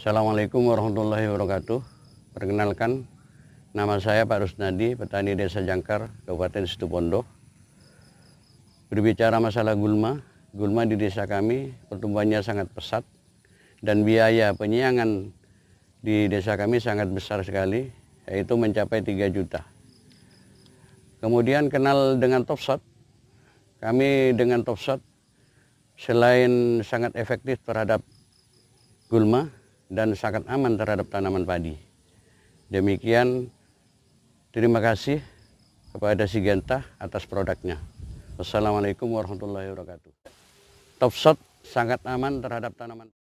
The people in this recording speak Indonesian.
Assalamualaikum warahmatullahi wabarakatuh. Perkenalkan, nama saya Pak Rusnadi, petani desa Jangkar, Kabupaten Situbondo. Berbicara masalah gulma, gulma di desa kami pertumbuhannya sangat pesat dan biaya penyiangan di desa kami sangat besar sekali, yaitu mencapai 3 juta. Kemudian kenal dengan topshot, kami dengan topshot selain sangat efektif terhadap gulma, dan sangat aman terhadap tanaman padi. Demikian, terima kasih kepada Sigenta atas produknya. Wassalamualaikum warahmatullahi wabarakatuh. Top shot sangat aman terhadap tanaman.